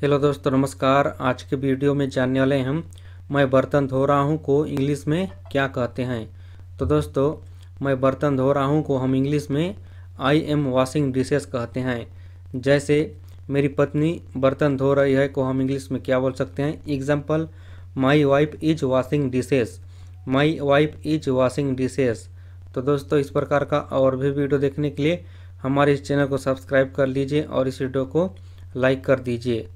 hello दोस्तों नमस्कार आज के वीडियो में जानने वाले हम मैं बर्तन धो रहा हूँ को इंग्लिश में क्या कहते हैं तो दोस्तों मैं बर्तन धो रहा हूँ को हम इंग्लिश में आई एम वॉशिंग डिशेस कहते हैं जैसे मेरी पत्नी बर्तन धो रही है को हम इंग्लिश में क्या बोल सकते हैं example my wife is washing dishes my wife is washing dishes तो दोस्तों इस प्रकार का और भी वीडियो देखने के लिए हमारे इस चैनल को सब्सक्राइब कर लीजिए और इस वीडियो को लाइक कर दीजिए